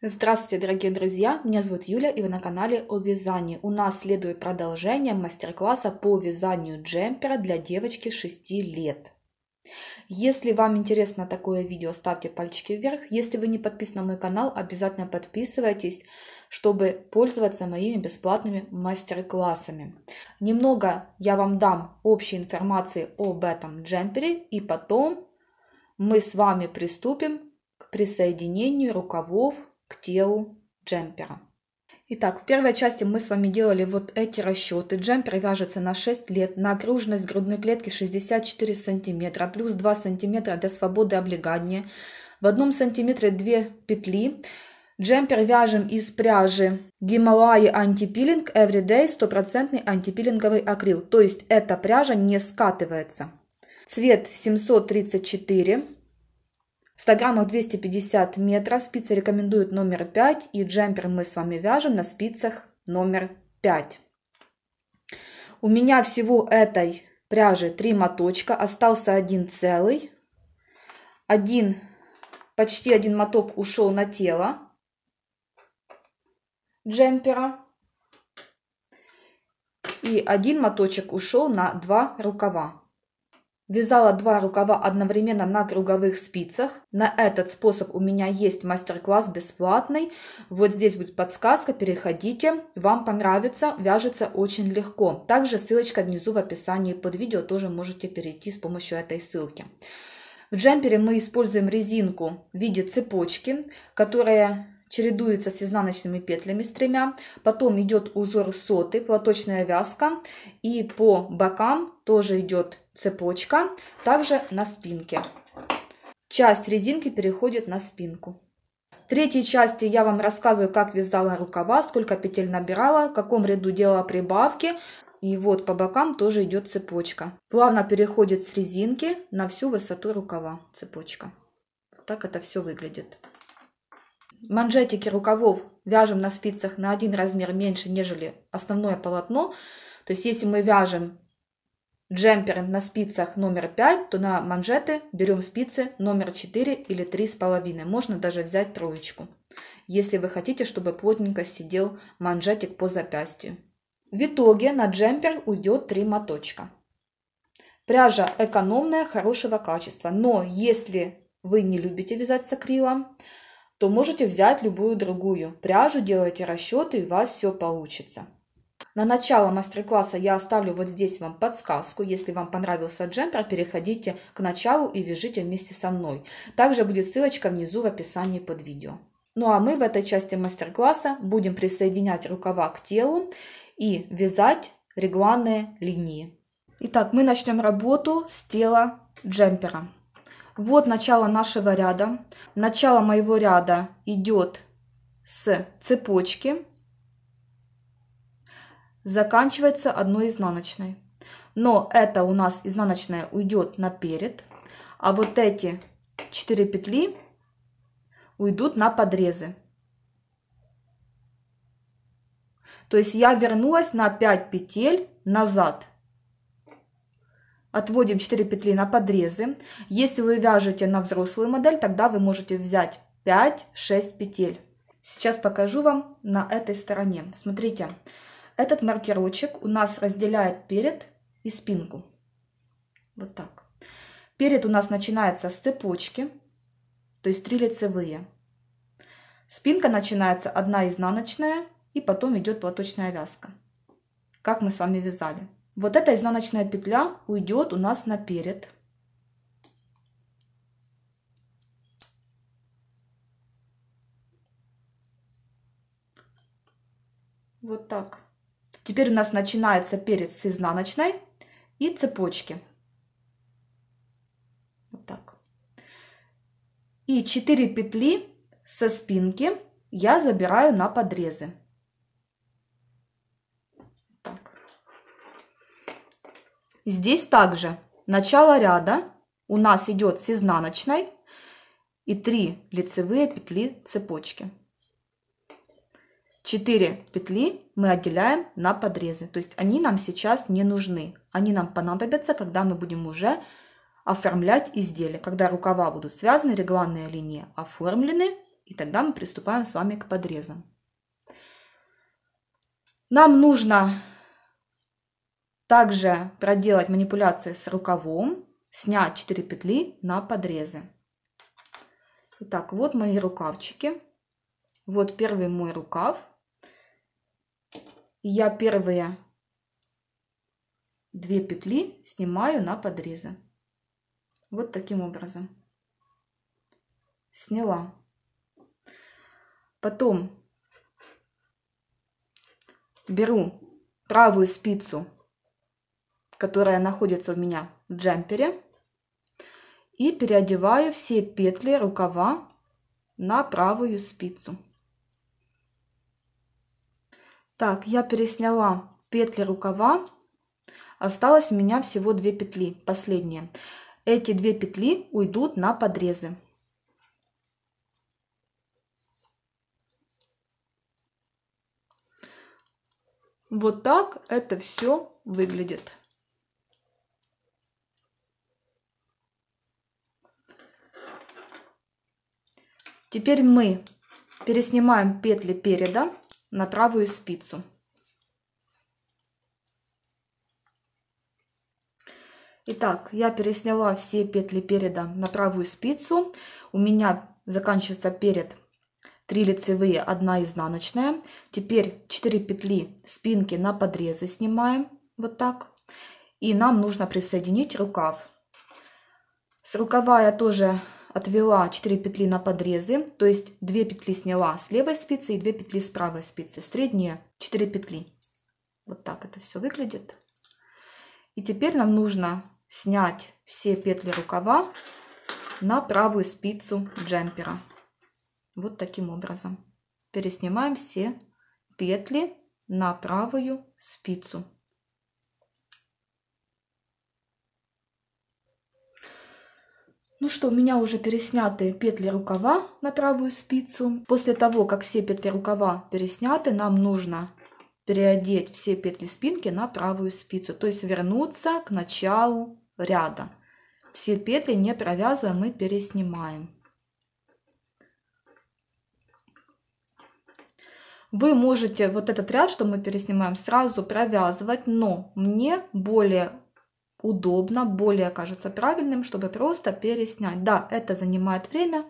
Здравствуйте, дорогие друзья! Меня зовут Юля, и вы на канале о вязании. У нас следует продолжение мастер-класса по вязанию джемпера для девочки 6 лет. Если вам интересно такое видео, ставьте пальчики вверх. Если вы не подписаны на мой канал, обязательно подписывайтесь, чтобы пользоваться моими бесплатными мастер-классами. Немного я вам дам общей информации об этом джемпере, и потом мы с вами приступим к присоединению рукавов к телу джемпера. Итак, в первой части мы с вами делали вот эти расчеты. Джемпер вяжется на 6 лет, на окружность грудной клетки 64 сантиметра, плюс 2 сантиметра для свободы облегания. В одном сантиметре 2 петли. Джемпер вяжем из пряжи Гималаи антипилинг Everyday 100% антипилинговый акрил. То есть эта пряжа не скатывается. Цвет 734. В 100 граммах 250 метров спицы рекомендуют номер 5 и джемпер мы с вами вяжем на спицах номер 5. У меня всего этой пряжи 3 моточка, остался один целый. Один, почти один моток ушел на тело джемпера. И один моточек ушел на два рукава. Вязала два рукава одновременно на круговых спицах. На этот способ у меня есть мастер-класс бесплатный. Вот здесь будет подсказка, переходите, вам понравится, вяжется очень легко. Также ссылочка внизу в описании под видео, тоже можете перейти с помощью этой ссылки. В джемпере мы используем резинку в виде цепочки, которая чередуется с изнаночными петлями с тремя, потом идет узор соты, платочная вязка и по бокам тоже идет цепочка, также на спинке. Часть резинки переходит на спинку. В третьей части я вам рассказываю, как вязала рукава, сколько петель набирала, в каком ряду делала прибавки. И вот по бокам тоже идет цепочка. Плавно переходит с резинки на всю высоту рукава цепочка. Вот так это все выглядит манжетики рукавов вяжем на спицах на один размер меньше, нежели основное полотно. То есть если мы вяжем джемпер на спицах номер 5, то на манжеты берем спицы номер 4 или 3,5. Можно даже взять троечку, если вы хотите, чтобы плотненько сидел манжетик по запястью. В итоге на джемпер уйдет 3 моточка. Пряжа экономная, хорошего качества. Но если вы не любите вязать с акрилом, то можете взять любую другую пряжу, делайте расчеты и у вас все получится. На начало мастер-класса я оставлю вот здесь вам подсказку. Если вам понравился джемпер, переходите к началу и вяжите вместе со мной. Также будет ссылочка внизу в описании под видео. Ну а мы в этой части мастер-класса будем присоединять рукава к телу и вязать регланные линии. Итак, мы начнем работу с тела джемпера. Вот начало нашего ряда. Начало моего ряда идет с цепочки. Заканчивается одной изнаночной. Но это у нас изнаночная уйдет наперед. А вот эти 4 петли уйдут на подрезы. То есть я вернулась на 5 петель назад отводим 4 петли на подрезы. Если вы вяжете на взрослую модель, тогда вы можете взять 5-6 петель. Сейчас покажу вам на этой стороне. Смотрите, этот маркерочек у нас разделяет перед и спинку. Вот так. Перед у нас начинается с цепочки, то есть 3 лицевые. Спинка начинается одна изнаночная и потом идет платочная вязка, как мы с вами вязали. Вот эта изнаночная петля уйдет у нас наперед. Вот так. Теперь у нас начинается перец с изнаночной и цепочки. Вот так. И 4 петли со спинки я забираю на подрезы. Здесь также начало ряда у нас идет с изнаночной и 3 лицевые петли цепочки. 4 петли мы отделяем на подрезы, то есть они нам сейчас не нужны. Они нам понадобятся, когда мы будем уже оформлять изделие, когда рукава будут связаны, регланные линии оформлены, и тогда мы приступаем с вами к подрезам. Нам нужно также проделать манипуляции с рукавом, снять 4 петли на подрезы. Итак, вот мои рукавчики. Вот первый мой рукав. Я первые две петли снимаю на подрезы. Вот таким образом. Сняла. Потом беру правую спицу которая находится у меня в джемпере. И переодеваю все петли рукава на правую спицу. Так, я пересняла петли рукава. Осталось у меня всего две петли, последние. Эти две петли уйдут на подрезы. Вот так это все выглядит. Теперь мы переснимаем петли переда на правую спицу. Итак, я пересняла все петли переда на правую спицу. У меня заканчивается перед 3 лицевые, 1 изнаночная. Теперь 4 петли спинки на подрезы снимаем. Вот так. И нам нужно присоединить рукав. С рукава я тоже отвела 4 петли на подрезы, то есть 2 петли сняла с левой спицы и 2 петли с правой спицы, средние 4 петли. Вот так это все выглядит. И теперь нам нужно снять все петли рукава на правую спицу джемпера. Вот таким образом. Переснимаем все петли на правую спицу. Ну что, у меня уже пересняты петли рукава на правую спицу. После того, как все петли рукава пересняты, нам нужно переодеть все петли спинки на правую спицу, то есть вернуться к началу ряда. Все петли не провязываем, мы переснимаем. Вы можете вот этот ряд, что мы переснимаем, сразу провязывать, но мне более удобно, более кажется правильным, чтобы просто переснять. Да, это занимает время,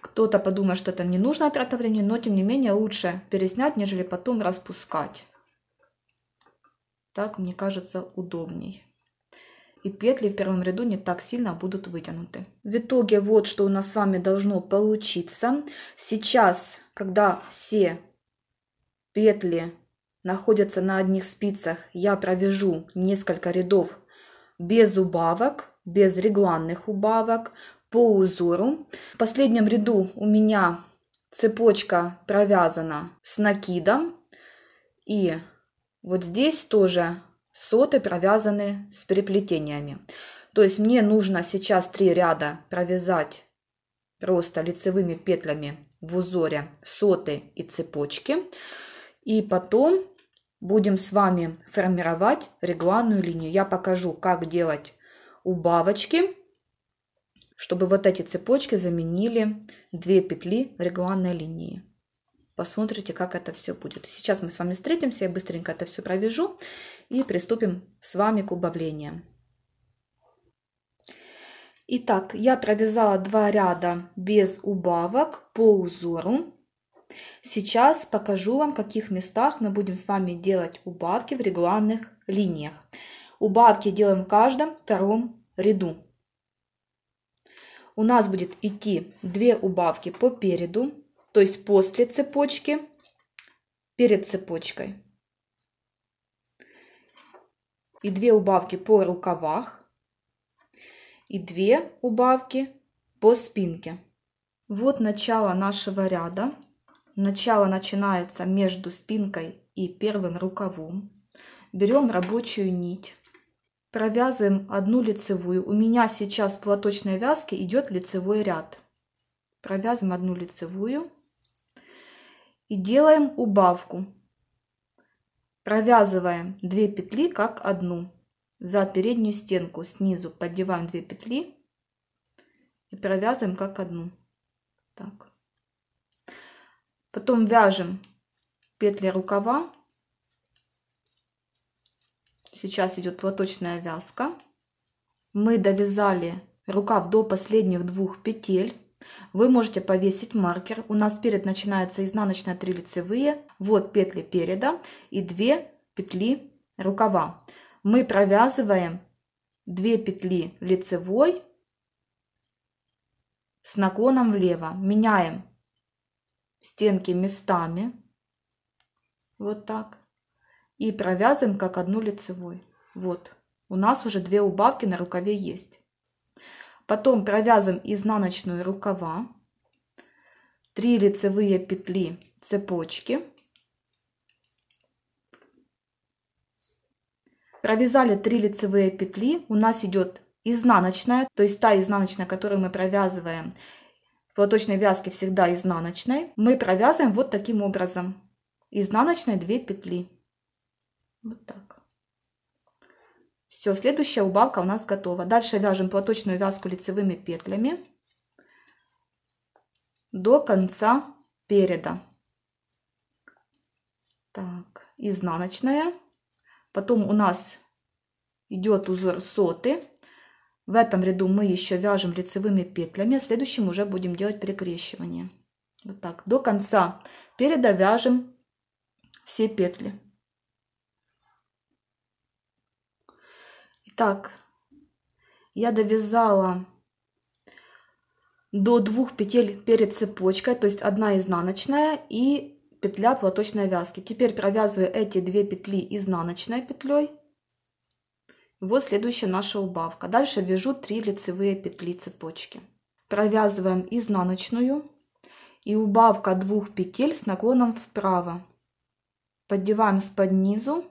кто-то подумает, что это не нужная трата времени, но тем не менее лучше переснять, нежели потом распускать. Так, мне кажется, удобней. И петли в первом ряду не так сильно будут вытянуты. В итоге вот что у нас с вами должно получиться. Сейчас, когда все петли находятся на одних спицах, я провяжу несколько рядов без убавок, без регланных убавок, по узору. В последнем ряду у меня цепочка провязана с накидом. И вот здесь тоже соты провязаны с переплетениями. То есть мне нужно сейчас три ряда провязать просто лицевыми петлями в узоре соты и цепочки. И потом Будем с вами формировать регланную линию. Я покажу, как делать убавочки, чтобы вот эти цепочки заменили две петли регланной линии. Посмотрите, как это все будет. Сейчас мы с вами встретимся, я быстренько это все провяжу и приступим с вами к убавлениям. Итак, я провязала два ряда без убавок по узору. Сейчас покажу вам, в каких местах мы будем с вами делать убавки в регланных линиях. Убавки делаем в каждом втором ряду. У нас будет идти две убавки по переду, то есть после цепочки, перед цепочкой. И две убавки по рукавах. И две убавки по спинке. Вот начало нашего ряда. Начало начинается между спинкой и первым рукавом. Берем рабочую нить. Провязываем одну лицевую. У меня сейчас в платочной вязке идет лицевой ряд. Провязываем одну лицевую. И делаем убавку. Провязываем 2 петли как одну. За переднюю стенку снизу поддеваем 2 петли и провязываем как одну. Так. Потом вяжем петли рукава. Сейчас идет платочная вязка. Мы довязали рукав до последних двух петель. Вы можете повесить маркер. У нас перед начинается изнаночная 3 лицевые. Вот петли переда и 2 петли рукава. Мы провязываем 2 петли лицевой с наклоном влево. Меняем стенки местами. Вот так. И провязываем как одну лицевой. Вот. У нас уже две убавки на рукаве есть. Потом провязываем изнаночную рукава. три лицевые петли цепочки. Провязали 3 лицевые петли. У нас идет изнаночная, то есть та изнаночная, которую мы провязываем платочной вязки всегда изнаночной, мы провязываем вот таким образом. Изнаночной 2 петли. Вот так. Все, следующая убавка у нас готова. Дальше вяжем платочную вязку лицевыми петлями до конца переда. Так, изнаночная. Потом у нас идет узор соты. В этом ряду мы еще вяжем лицевыми петлями, в а следующем уже будем делать перекрещивание. Вот так, до конца переда вяжем все петли. Итак, я довязала до двух петель перед цепочкой, то есть одна изнаночная и петля платочной вязки. Теперь провязываю эти две петли изнаночной петлей вот следующая наша убавка. Дальше вяжу 3 лицевые петли цепочки. Провязываем изнаночную и убавка двух петель с наклоном вправо. Поддеваем с поднизу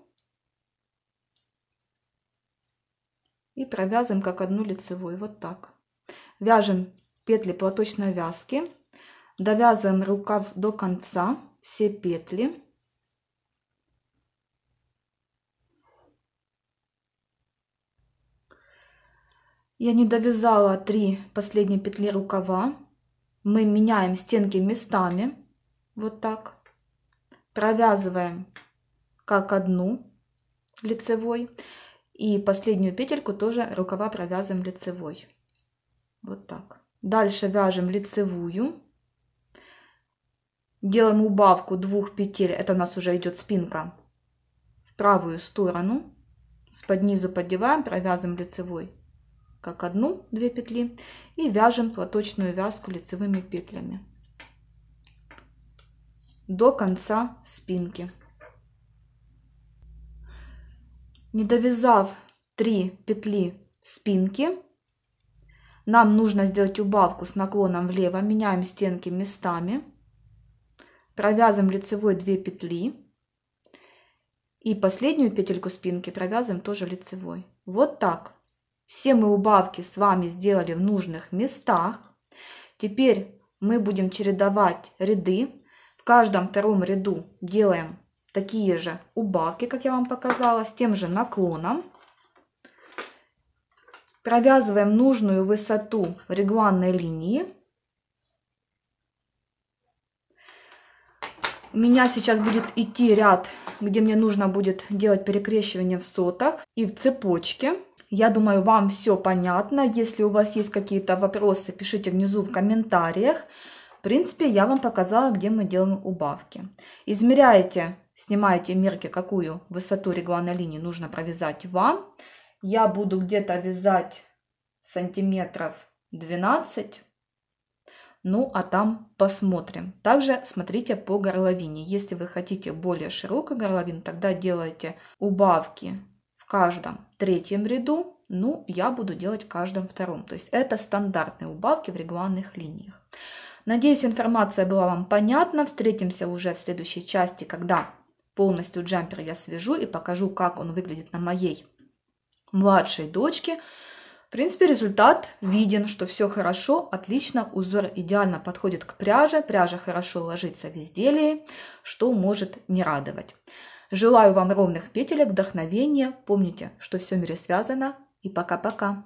и провязываем как одну лицевую. Вот так. Вяжем петли платочной вязки. Довязываем рукав до конца все петли. Я не довязала три последние петли рукава. Мы меняем стенки местами. Вот так. Провязываем как одну лицевой. И последнюю петельку тоже рукава провязываем лицевой. Вот так. Дальше вяжем лицевую. Делаем убавку двух петель. Это у нас уже идет спинка. В правую сторону. С под низу поддеваем, провязываем лицевой как одну, две петли и вяжем платочную вязку лицевыми петлями до конца спинки. Не довязав 3 петли спинки, нам нужно сделать убавку с наклоном влево, меняем стенки местами, провязываем лицевой 2 петли и последнюю петельку спинки провязываем тоже лицевой. Вот так. Все мы убавки с вами сделали в нужных местах. Теперь мы будем чередовать ряды. В каждом втором ряду делаем такие же убавки, как я вам показала, с тем же наклоном. Провязываем нужную высоту регланной линии. У меня сейчас будет идти ряд, где мне нужно будет делать перекрещивание в сотах и в цепочке. Я думаю, вам все понятно. Если у вас есть какие-то вопросы, пишите внизу в комментариях. В принципе, я вам показала, где мы делаем убавки. Измеряете, снимаете мерки, какую высоту регланной линии нужно провязать вам. Я буду где-то вязать сантиметров 12 ну а там посмотрим. Также смотрите по горловине. Если вы хотите более широкой горловину, тогда делайте убавки каждом третьем ряду, ну, я буду делать в каждом втором. То есть это стандартные убавки в регланных линиях. Надеюсь, информация была вам понятна. Встретимся уже в следующей части, когда полностью джампер я свяжу и покажу, как он выглядит на моей младшей дочке. В принципе, результат виден, что все хорошо, отлично, узор идеально подходит к пряже, пряжа хорошо ложится в изделии, что может не радовать. Желаю вам ровных петелек, вдохновения. Помните, что все в мире связано. И пока-пока.